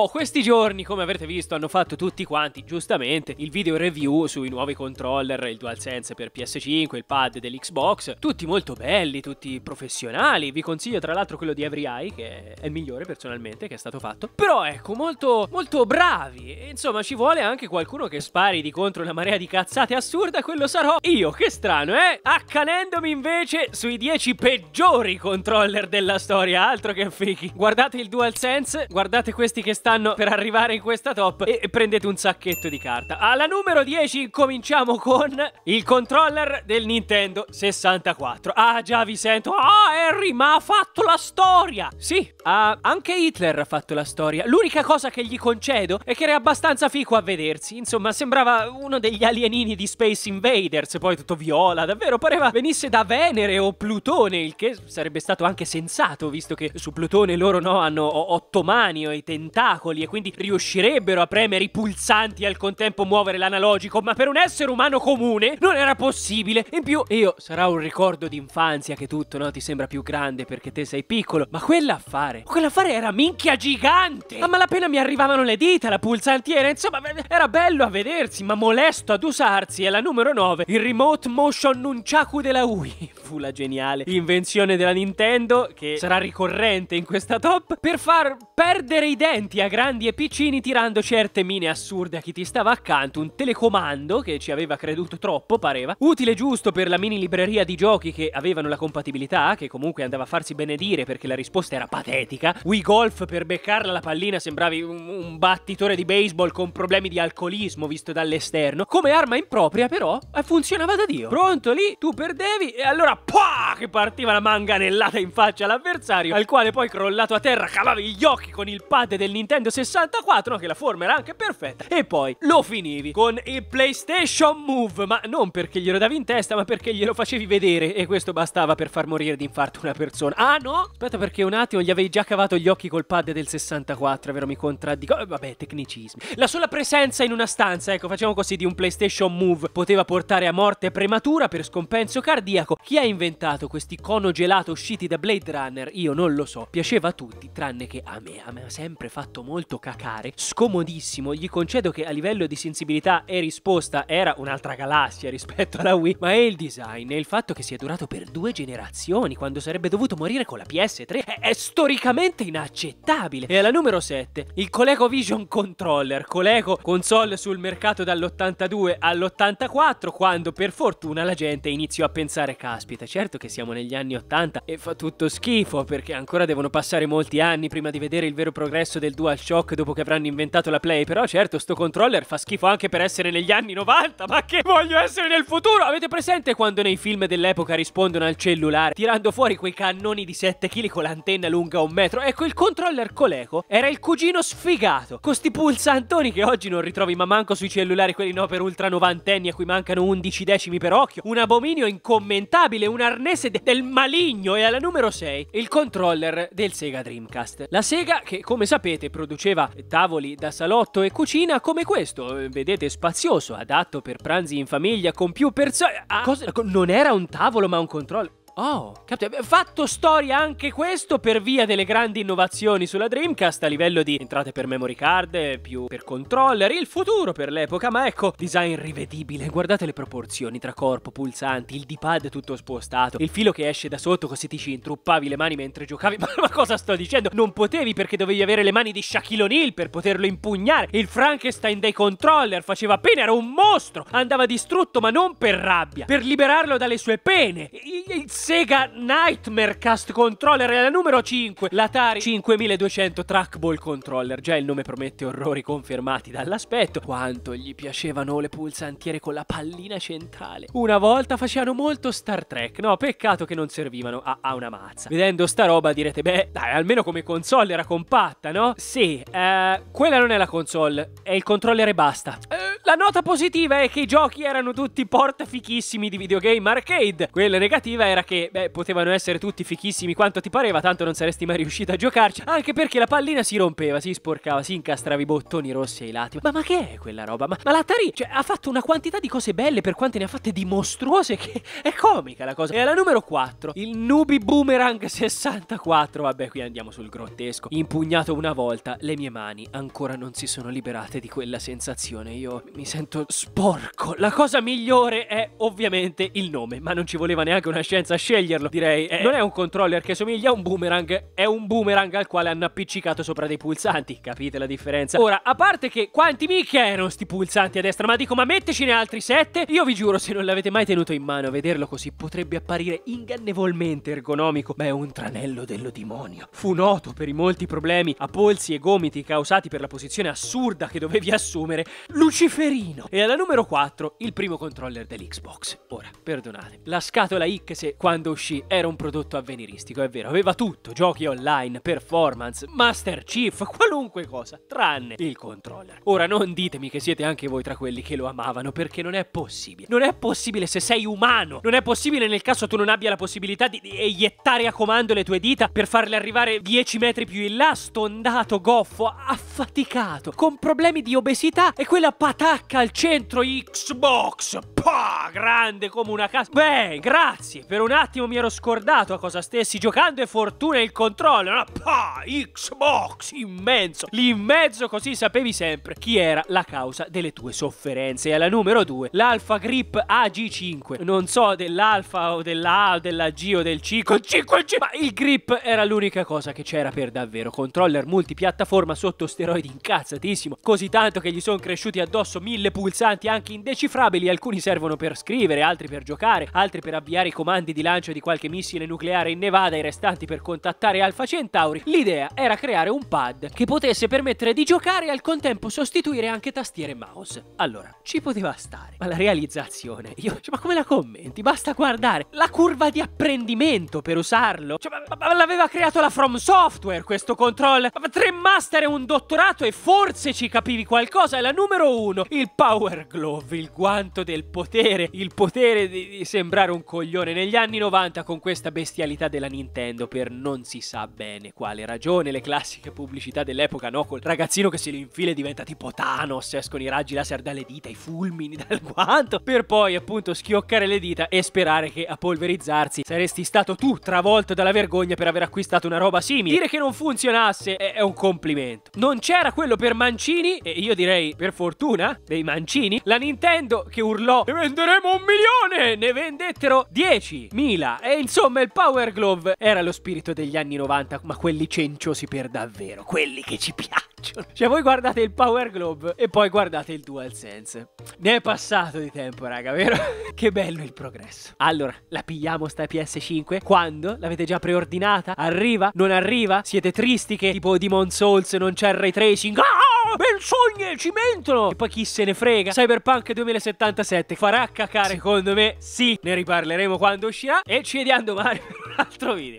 Oh, questi giorni, come avrete visto, hanno fatto tutti quanti, giustamente, il video review sui nuovi controller, il DualSense per PS5, il pad dell'Xbox, tutti molto belli, tutti professionali, vi consiglio tra l'altro quello di Every Eye, che è il migliore personalmente, che è stato fatto, però ecco, molto, molto bravi, e, insomma ci vuole anche qualcuno che spari di contro una marea di cazzate assurda, quello sarò io, che strano, eh? Accanendomi invece sui 10 peggiori controller della storia, altro che fighi, guardate il DualSense, guardate questi che stanno stanno per arrivare in questa top e prendete un sacchetto di carta. Alla numero 10 cominciamo con il controller del Nintendo 64. Ah già vi sento, ah Harry ma ha fatto la storia! Sì, ah, anche Hitler ha fatto la storia. L'unica cosa che gli concedo è che era abbastanza fico a vedersi, insomma sembrava uno degli alienini di Space Invaders, poi tutto viola, davvero pareva venisse da Venere o Plutone, il che sarebbe stato anche sensato visto che su Plutone loro no hanno otto mani o i tentacoli tentacoli e quindi riuscirebbero a premere i pulsanti e al contempo muovere l'analogico, ma per un essere umano comune non era possibile. In più, io sarà un ricordo d'infanzia che tutto, no? Ti sembra più grande perché te sei piccolo, ma quell'affare, quell'affare era minchia gigante! A malapena mi arrivavano le dita, la pulsantiera, insomma, era bello a vedersi, ma molesto ad usarsi. E la numero 9, il Remote Motion Nunchaku della UI. Fu la geniale invenzione della Nintendo, che sarà ricorrente in questa top, per far perdere i denti a grandi e piccini tirando certe mine assurde a chi ti stava accanto, un telecomando che ci aveva creduto troppo pareva, utile giusto per la mini libreria di giochi che avevano la compatibilità, che comunque andava a farsi benedire perché la risposta era patetica, Wii Golf per beccarla la pallina sembravi un, un battitore di baseball con problemi di alcolismo visto dall'esterno, come arma impropria però eh, funzionava da Dio. Pronto lì, tu perdevi e allora pah, che partiva la manganellata in faccia all'avversario, al quale poi crollato a terra cavavi gli occhi con il pad del Nintendo Nintendo 64 che la forma era anche perfetta e poi lo finivi con il PlayStation Move ma non perché glielo davi in testa ma perché glielo facevi vedere e questo bastava per far morire di infarto una persona ah no aspetta perché un attimo gli avevi già cavato gli occhi col pad del 64 vero mi contraddico eh, vabbè tecnicismi la sola presenza in una stanza ecco facciamo così di un PlayStation Move poteva portare a morte prematura per scompenso cardiaco chi ha inventato questi cono gelato usciti da Blade Runner io non lo so piaceva a tutti tranne che a me a me ha sempre fatto fatto molto cacare, scomodissimo, gli concedo che a livello di sensibilità e risposta era un'altra galassia rispetto alla Wii, ma è il design e il fatto che sia durato per due generazioni, quando sarebbe dovuto morire con la PS3, è, è storicamente inaccettabile. E alla numero 7, il Coleco Vision Controller, Coleco console sul mercato dall'82 all'84, quando per fortuna la gente iniziò a pensare, caspita, certo che siamo negli anni 80 e fa tutto schifo perché ancora devono passare molti anni prima di vedere il vero progresso del dual Shock dopo che avranno inventato la Play, però certo sto controller fa schifo anche per essere negli anni 90, ma che voglio essere nel futuro! Avete presente quando nei film dell'epoca rispondono al cellulare tirando fuori quei cannoni di 7 kg con l'antenna lunga un metro? Ecco, il controller Coleco era il cugino sfigato, con sti pulsantoni che oggi non ritrovi ma manco sui cellulari, quelli no per ultra novantenni a cui mancano 11 decimi per occhio, un abominio incommentabile, un arnese de del maligno e alla numero 6 il controller del Sega Dreamcast. La Sega che, come sapete, produceva tavoli da salotto e cucina come questo, vedete, spazioso, adatto per pranzi in famiglia con più persone. Ah, cosa? Non era un tavolo ma un controllo. Oh, capito, fatto storia anche questo per via delle grandi innovazioni sulla Dreamcast a livello di entrate per memory card, più per controller, il futuro per l'epoca, ma ecco, design rivedibile, guardate le proporzioni tra corpo, pulsanti, il D-pad tutto spostato, il filo che esce da sotto così ti ci intruppavi le mani mentre giocavi, ma, ma cosa sto dicendo? Non potevi perché dovevi avere le mani di Shaquille O'Neal per poterlo impugnare, il Frankenstein dei controller faceva pena, era un mostro, andava distrutto ma non per rabbia, per liberarlo dalle sue pene, il, il Sega Nightmare Cast Controller è la numero 5, l'Atari 5200 Trackball Controller. Già il nome promette orrori confermati dall'aspetto. Quanto gli piacevano le pulsantiere con la pallina centrale. Una volta facevano molto Star Trek, no, peccato che non servivano a, a una mazza. Vedendo sta roba direte, beh, dai, almeno come console era compatta, no? Sì, eh, quella non è la console, è il controller e basta. Eh, la nota positiva è che i giochi erano tutti porta fichissimi di videogame arcade. Quella negativa era che, beh, potevano essere tutti fichissimi quanto ti pareva, tanto non saresti mai riuscito a giocarci. Anche perché la pallina si rompeva, si sporcava, si incastrava i bottoni rossi ai lati. Ma, ma che è quella roba? Ma, ma l'Atari cioè, ha fatto una quantità di cose belle per quante ne ha fatte di mostruose che è comica la cosa. E alla numero 4, il Nubi Boomerang 64. Vabbè, qui andiamo sul grottesco. Impugnato una volta, le mie mani ancora non si sono liberate di quella sensazione. Io mi sento sporco. La cosa migliore è ovviamente il nome, ma non ci voleva neanche una scienza a sceglierlo, direi. Eh, non è un controller che somiglia a un boomerang, è un boomerang al quale hanno appiccicato sopra dei pulsanti, capite la differenza? Ora, a parte che quanti mica erano sti pulsanti a destra, ma dico ma metticene altri sette? Io vi giuro se non l'avete mai tenuto in mano, vederlo così potrebbe apparire ingannevolmente ergonomico, ma è un tranello dello demonio. Fu noto per i molti problemi a polsi e gomiti causati per la posizione assurda che dovevi assumere. Lucifero poverino. E alla numero 4, il primo controller dell'Xbox. Ora, perdonate, la scatola X quando uscì era un prodotto avveniristico, è vero, aveva tutto, giochi online, performance, Master Chief, qualunque cosa, tranne il controller. Ora non ditemi che siete anche voi tra quelli che lo amavano, perché non è possibile. Non è possibile se sei umano, non è possibile nel caso tu non abbia la possibilità di eiettare a comando le tue dita per farle arrivare 10 metri più in là, stondato, goffo, affaticato, con problemi di obesità e quella patata Tacca al centro Xbox! Pah, grande come una casa. Beh, grazie. Per un attimo mi ero scordato a cosa stessi giocando e fortuna il controllo. No? Pah, Xbox immenso. Lì in mezzo così sapevi sempre chi era la causa delle tue sofferenze. E alla numero 2, l'Alpha Grip AG5. Non so dell'Alpha o della A o della G o del C con 5G, ma il grip era l'unica cosa che c'era per davvero. Controller multipiattaforma sotto steroidi incazzatissimo, così tanto che gli sono cresciuti addosso percorso, mille pulsanti anche indecifrabili, alcuni servono per scrivere, altri per giocare, altri per avviare i comandi di lancio di qualche missile nucleare in Nevada e i restanti per contattare Alpha Centauri, l'idea era creare un pad che potesse permettere di giocare e al contempo sostituire anche tastiere e mouse. Allora, ci poteva stare, ma la realizzazione, io, cioè, ma come la commenti? Basta guardare la curva di apprendimento per usarlo. Cioè, ma, ma l'aveva creato la From Software questo control. Ma tre master e un dottorato e forse ci capivi qualcosa, è la numero uno il power glove, il guanto del potere, il potere di, di sembrare un coglione negli anni 90 con questa bestialità della Nintendo per non si sa bene quale ragione, le classiche pubblicità dell'epoca, no? Col ragazzino che se li infila e diventa tipo Thanos, escono i raggi laser dalle dita, i fulmini dal guanto, per poi appunto schioccare le dita e sperare che a polverizzarsi saresti stato tu travolto dalla vergogna per aver acquistato una roba simile. Dire che non funzionasse è, è un complimento. Non c'era quello per Mancini e io direi per fortuna dei mancini, la Nintendo che urlò ne venderemo un milione, ne vendettero 10.000 e insomma il Power Glove era lo spirito degli anni 90, ma quelli cenciosi per davvero, quelli che ci piacciono. Cioè voi guardate il Power Glove e poi guardate il DualSense. Ne è passato di tempo raga, vero? che bello il progresso. Allora, la pigliamo sta PS5? Quando? L'avete già preordinata? Arriva? Non arriva? Siete tristi che tipo Demon Souls non c'è il ray tracing? Ah! ah, ci mentono E poi chi se ne frega. Cyberpunk 2077 farà cacare, secondo me, sì. Ne riparleremo quando uscirà. E ci vediamo domani per un altro video.